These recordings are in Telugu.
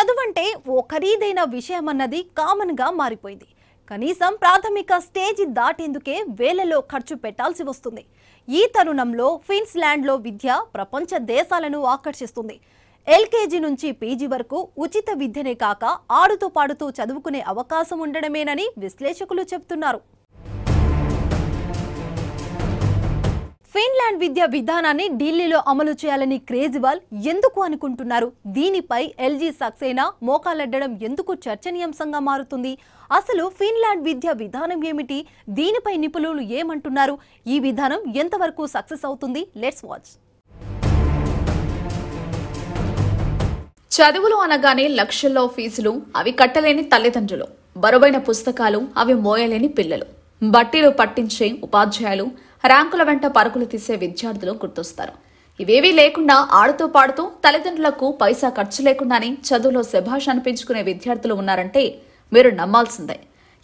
చదువంటే ఓ ఖరీదైన విషయం అన్నది కామన్గా మారిపోయింది కనీసం ప్రాథమిక స్టేజ్ దాటేందుకే వేలలో ఖర్చు పెట్టాల్సి వస్తుంది ఈ తరుణంలో ఫిన్స్లాండ్లో విద్య ప్రపంచ దేశాలను ఆకర్షిస్తుంది ఎల్కేజీ నుంచి పీజీ వరకు ఉచిత విద్యనే కాక ఆడుతూ పాడుతూ చదువుకునే అవకాశం ఉండడమేనని విశ్లేషకులు చెబుతున్నారు ఆన్లైన్ విద్యా విధానాన్ని ఢిల్లీలో అమలు చేయాలని కేజ్రీవాల్ ఎందుకు అనుకుంటున్నారు దీనిపై ఎల్జీ సక్సేనా మోకాలెడ్డడం ఎందుకు చర్చనీయాంశంగా మారుతుంది అసలు ఫిన్లాండ్ విద్యా విధానం ఏమిటి దీనిపై నిపుణులు ఏమంటున్నారు ఈ విధానం ఎంతవరకు సక్సెస్ అవుతుంది లెట్స్ వాచ్ చదువులు అనగానే లక్షల్లో ఫీజులు అవి కట్టలేని తల్లిదండ్రులు బరువైన పుస్తకాలు అవి మోయలేని పిల్లలు బట్టీలు పట్టించే ఉపాధ్యాయులు ర్యాంకుల వెంట పరుగులు తీసే విద్యార్థులు గుర్తొస్తారు ఇవేవీ లేకుండా ఆడుతూ పాడుతూ తల్లిదండ్రులకు పైసా ఖర్చు లేకుండానే చదువులో శభాష్ అనిపించుకునే విద్యార్థులు ఉన్నారంటే మీరు నమ్మాల్సిందే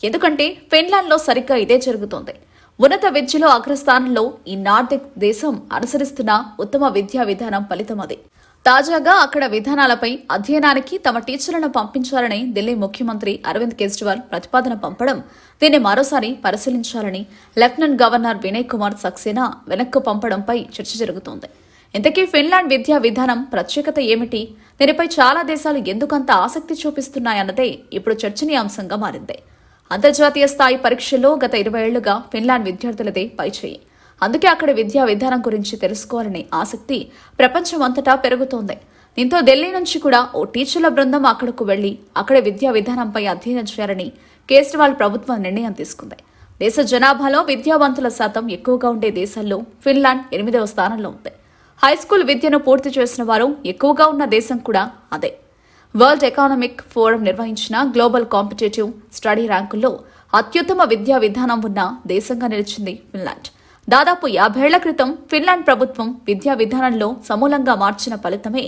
ఎందుకంటే ఫిన్లాండ్లో సరిగ్గా ఇదే జరుగుతోంది ఉన్నత విద్యలో అగ్రస్థానంలో ఈ నార్థిక్ దేశం అనుసరిస్తున్న ఉత్తమ విద్యా విధానం ఫలితం అది తాజాగా అక్కడ విధానాలపై అధ్యయనానికి తమ టీచర్లను పంపించాలని ఢిల్లీ ముఖ్యమంత్రి అరవింద్ కేజ్రీవాల్ ప్రతిపాదన పంపడం దీన్ని మరోసారి పరిశీలించాలని లెఫ్టినెంట్ గవర్నర్ వినయ్ కుమార్ సక్సేనా వెనక్కు పంపడంపై చర్చ జరుగుతోంది ఇంతకీ ఫిన్లాండ్ విద్యా విధానం ప్రత్యేకత ఏమిటి దీనిపై చాలా దేశాలు ఎందుకంత ఆసక్తి చూపిస్తున్నాయన్నదే ఇప్పుడు చర్చనీయాంశంగా మారింది అంతర్జాతీయ స్థాయి పరీక్షల్లో గత ఇరవై ఏళ్లుగా ఫిన్లాండ్ విద్యార్థులదే పైచేయి అందుకే అక్కడ విద్యా విధానం గురించి తెలుసుకోవాలనే ఆసక్తి ప్రపంచమంతటా పెరుగుతోంది దీంతో ఢిల్లీ నుంచి కూడా ఓ టీచర్ల బృందం అక్కడకు వెళ్లి అక్కడ విద్యా విధానంపై అధ్యయనం చేయాలని కేజ్రీవాల్ ప్రభుత్వం నిర్ణయం తీసుకుంది దేశ జనాభాలో విద్యావంతుల శాతం ఎక్కువగా ఉండే దేశాల్లో ఫిన్లాండ్ ఎనిమిదవ స్థానంలో ఉంది హై స్కూల్ విద్యను పూర్తి చేసిన వారు ఎక్కువగా ఉన్న దేశం కూడా అదే వరల్డ్ ఎకనామిక్ ఫోరం నిర్వహించిన గ్లోబల్ కాంపిటేటివ్ స్టడీ ర్యాంకుల్లో అత్యుత్తమ విద్యా విధానం ఉన్న దేశంగా నిలిచింది ఫిన్లాండ్ దాదాపు యాభేళ్ల క్రితం ఫిన్లాండ్ ప్రభుత్వం విద్యా విధానంలో సమూలంగా మార్చిన ఫలితమే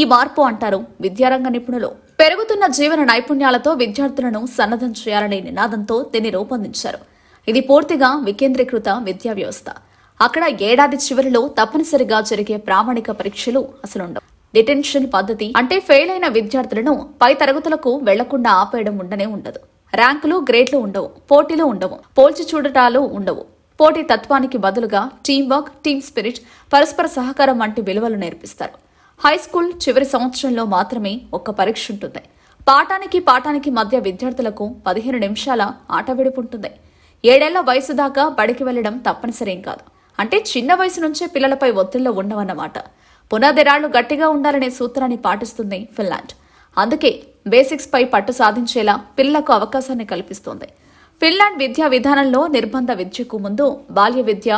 ఈ మార్పు అంటారు విద్యారంగ నిపుణులు పెరుగుతున్న జీవన నైపుణ్యాలతో విద్యార్థులను సన్నద్ధం చేయాలనే నినాదంతో దీన్ని రూపొందించారు ఇది పూర్తిగా వికేంద్రీకృత విద్యా వ్యవస్థ అక్కడ ఏడాది చివరిలో తప్పనిసరిగా జరిగే ప్రామాణిక పరీక్షలు అసలుండవు డిటెన్షన్ పద్ధతి అంటే ఫెయిల్ అయిన విద్యార్థులను పై తరగతులకు వెళ్లకుండా ఆపేయడం ఉండనే ఉండదు ర్యాంకులు గ్రేడ్లు ఉండవు పోటీలు ఉండవు పోల్చి చూడటాలు ఉండవు పోటీ తత్వానికి బదులుగా టీం వర్క్ టీం స్పిరిట్ పరస్పర సహకారం వంటి విలువలు నేర్పిస్తారు హై స్కూల్ చివరి సంవత్సరంలో మాత్రమే ఒక్క పరీక్ష ఉంటుంది పాఠానికి పాఠానికి మధ్య విద్యార్థులకు పదిహేను నిమిషాల ఆట ఉంటుంది ఏడేళ్ల వయసు దాకా బడికి వెళ్లడం తప్పనిసరి కాదు అంటే చిన్న వయసు నుంచే పిల్లలపై ఒత్తిళ్లు ఉండవన్నమాట పునాదిరాళ్లు గట్టిగా ఉండాలనే సూత్రాన్ని పాటిస్తుంది ఫిన్లాండ్ అందుకే బేసిక్స్ పై పట్టు సాధించేలా పిల్లలకు అవకాశాన్ని కల్పిస్తోంది ఫిన్లాండ్ విద్యా విధానంలో నిర్బంధ విద్యకు ముందు బాల్య విద్య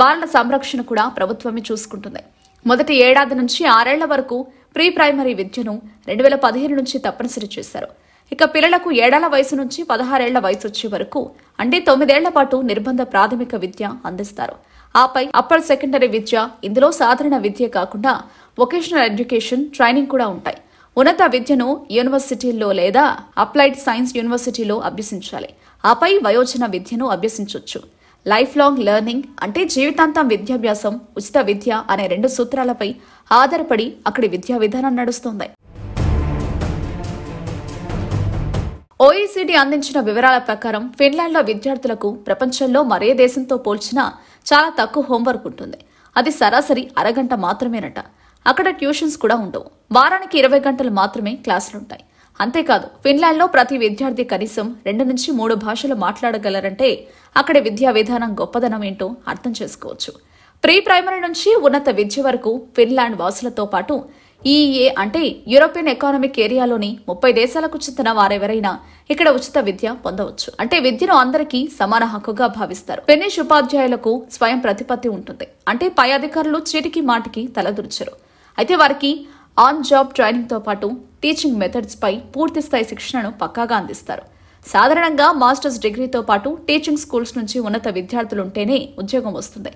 బాలల సంరక్షణ కూడా ప్రభుత్వమే చూసుకుంటుంది మొదటి ఏడాది నుంచి ఆరేళ్ల వరకు ప్రీ ప్రైమరీ విద్యను రెండు వేల పదిహేను నుంచి తప్పనిసరి చేశారు ఇక పిల్లలకు ఏడాల వయసు నుంచి పదహారేళ్ల వయసు వచ్చే వరకు అంటే తొమ్మిదేళ్ల పాటు నిర్బంధ ప్రాథమిక విద్య అందిస్తారు ఆపై అప్పర్ సెకండరీ విద్య ఇందులో సాధారణ విద్య కాకుండా వొకేషనల్ ఎడ్యుకేషన్ ట్రైనింగ్ కూడా ఉంటాయి ఉన్నత విద్యను యూనివర్సిటీల్లో లేదా అప్లైడ్ సైన్స్ యూనివర్సిటీలో అభ్యసించాలి ఆపై వయోజన విద్యను అభ్యసించవచ్చు లైఫ్ లాంగ్ లెర్నింగ్ అంటే జీవితాంతం విద్యాభ్యాసం ఉచిత విద్య అనే రెండు సూత్రాలపై ఆధారపడి అక్కడి విద్యా విధానం నడుస్తోంది ఓఈసీడీ అందించిన వివరాల ప్రకారం ఫిన్లాండ్లో విద్యార్థులకు ప్రపంచంలో మరే దేశంతో పోల్చినా చాలా తక్కువ హోంవర్క్ ఉంటుంది అది సరాసరి అరగంట మాత్రమేనట అక్కడ ట్యూషన్స్ కూడా ఉండవు వారానికి ఇరవై గంటలు మాత్రమే క్లాసులుంటాయి అంతేకాదు ఫిన్లాండ్లో ప్రతి విద్యార్థి కనీసం రెండు నుంచి మూడు భాషలు మాట్లాడగలరంటే అక్కడ విద్యా విధానం గొప్పదనం ఏంటో అర్థం చేసుకోవచ్చు ప్రీ ప్రైమరీ నుంచి ఉన్నత విద్య వరకు ఫిన్లాండ్ వాసులతో పాటు ఈఈఏ అంటే యూరోపియన్ ఎకానమిక్ ఏరియాలోని ముప్పై దేశాలకు చెందిన వారెవరైనా ఇక్కడ ఉచిత విద్య పొందవచ్చు అంటే విద్యను అందరికీ సమాన హక్కుగా భావిస్తారు ఫిన్నిష్ ఉపాధ్యాయులకు స్వయం ప్రతిపత్తి ఉంటుంది అంటే పై అధికారులు చీటికి మాటికి తలదూర్చరు అయితే వారికి ఆన్ జాబ్ ట్రైనింగ్తో పాటు టీచింగ్ మెథడ్స్పై స్థాయి శిక్షణను పక్కాగా అందిస్తారు సాధారణంగా మాస్టర్స్ డిగ్రీతో పాటు టీచింగ్ స్కూల్స్ నుంచి ఉన్నత విద్యార్థులుంటేనే ఉద్యోగం వస్తుంది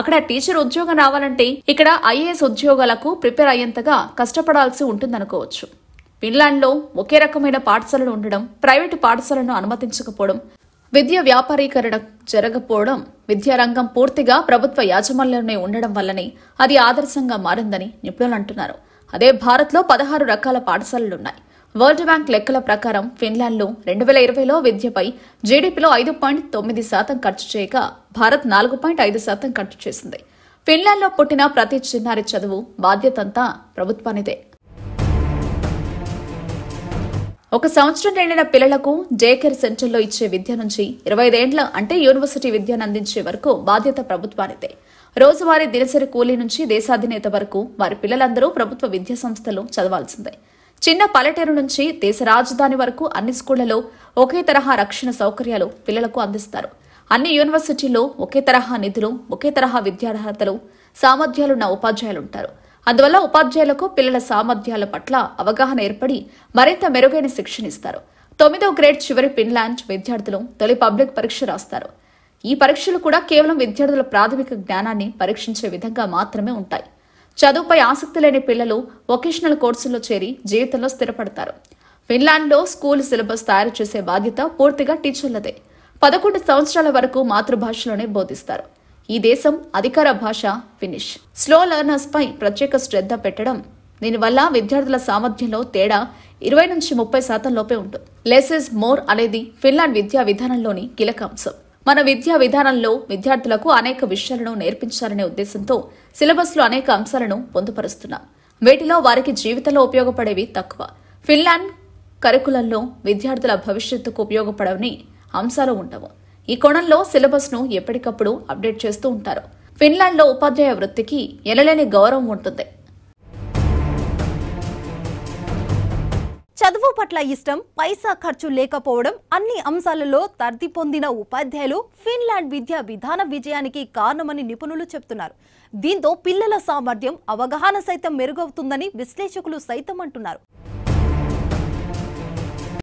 అక్కడ టీచర్ ఉద్యోగం రావాలంటే ఇక్కడ ఐఏఎస్ ఉద్యోగాలకు ప్రిపేర్ అయ్యేంతగా కష్టపడాల్సి ఉంటుందనుకోవచ్చు ఫిన్లాండ్లో ఒకే రకమైన పాఠశాలలు ఉండడం ప్రైవేటు పాఠశాలను అనుమతించకపోవడం విద్య వ్యాపారీకరణ జరగపోవడం విద్యారంగం పూర్తిగా ప్రభుత్వ యాజమాన్యంలోనే ఉండడం వల్లనే అది ఆదర్శంగా మారిందని నిపుణులు అంటున్నారు అదే భారత్లో పదహారు రకాల పాఠశాలలున్నాయి వరల్డ్ బ్యాంక్ లెక్కల ప్రకారం ఫిన్లాండ్లో రెండు వేల ఇరవైలో విద్యపై జీడీపీలో ఐదు పాయింట్ తొమ్మిది శాతం ఖర్చు చేయగా భారత్ నాలుగు పాయింట్ ఐదు శాతం ఖర్చు చేసింది ఫిన్లాండ్లో పుట్టిన ప్రతి చిన్నారి చదువు బాధ్యతంతా ప్రభుత్వానిదే ఒక సంవత్సరం నిండిన పిల్లలకు డేకేర్ సెంటర్లో ఇచ్చే విద్య నుంచి ఇరవై ఐదేండ్ల అంటే యూనివర్సిటీ విద్యను అందించే వరకు బాధ్యత ప్రభుత్వానిదే రోజువారీ దినసరి కూలీ నుంచి దేశాధినేత వరకు వారి పిల్లలందరూ ప్రభుత్వ విద్యా సంస్థలు చదవాల్సిందే చిన్న పల్లెటూరు నుంచి దేశ రాజధాని వరకు అన్ని స్కూళ్లలో ఒకే తరహా రక్షణ సౌకర్యాలు పిల్లలకు అందిస్తారు అన్ని యూనివర్సిటీల్లో ఒకే తరహా నిధులు ఒకే తరహా విద్యార్హతలు సామర్థ్యాలున్న ఉపాధ్యాయులుంటారు ఉంటారు అందువల్ల ఉపాధ్యాయులకు పిల్లల సామర్థ్యాల పట్ల అవగాహన ఏర్పడి మరింత మెరుగైన శిక్షణ ఇస్తారు తొమ్మిదో గ్రేడ్ చివరి ఫిన్లాండ్ విద్యార్థులు తొలి పబ్లిక్ పరీక్ష రాస్తారు ఈ పరీక్షలు కూడా కేవలం విద్యార్థుల ప్రాథమిక జ్ఞానాన్ని పరీక్షించే విధంగా మాత్రమే ఉంటాయి చదువుపై ఆసక్తి లేని పిల్లలు వొకేషనల్ కోర్సుల్లో చేరి జీవితంలో స్థిరపడతారు ఫిన్లాండ్లో స్కూల్ సిలబస్ తయారు చేసే బాధ్యత పూర్తిగా టీచర్లదే పదకొండు సంవత్సరాల వరకు మాతృభాషలోనే బోధిస్తారు ఈ దేశం అధికార భాష ఫినిష్ స్లో లెర్నర్స్పై ప్రత్యేక శ్రద్ధ పెట్టడం దీనివల్ల విద్యార్థుల సామర్థ్యంలో తేడా ఇరవై నుంచి ముప్పై శాతం లోపే ఉంటుంది లెస్ ఇస్ మోర్ అనేది ఫిన్లాండ్ విద్యా విధానంలోని కీలక అంశం మన విద్యా విధానంలో విద్యార్థులకు అనేక విషయాలను నేర్పించాలనే ఉద్దేశంతో సిలబస్లో అనేక అంశాలను పొందుపరుస్తున్నాం వీటిలో వారికి జీవితంలో ఉపయోగపడేవి తక్కువ ఫిన్లాండ్ కరికులంలో విద్యార్థుల భవిష్యత్తుకు ఉపయోగపడవని అంశాలు ఉండవు ఈ కోణంలో సిలబస్ను ఎప్పటికప్పుడు అప్డేట్ చేస్తూ ఉంటారు ఫిన్లాండ్లో ఉపాధ్యాయ వృత్తికి ఎలలేని గౌరవం ఉంటుంది చదువు పట్ల ఇష్టం పైసా ఖర్చు లేకపోవడం అన్ని అంశాలలో తర్ది పొందిన ఉపాధ్యాయులు ఫిన్లాండ్ విద్యా విధాన విజయానికి కారణమని నిపుణులు చెబుతున్నారు దీంతో పిల్లల సామర్థ్యం అవగాహన సైతం మెరుగవుతుందని విశ్లేషకులు సైతం అంటున్నారు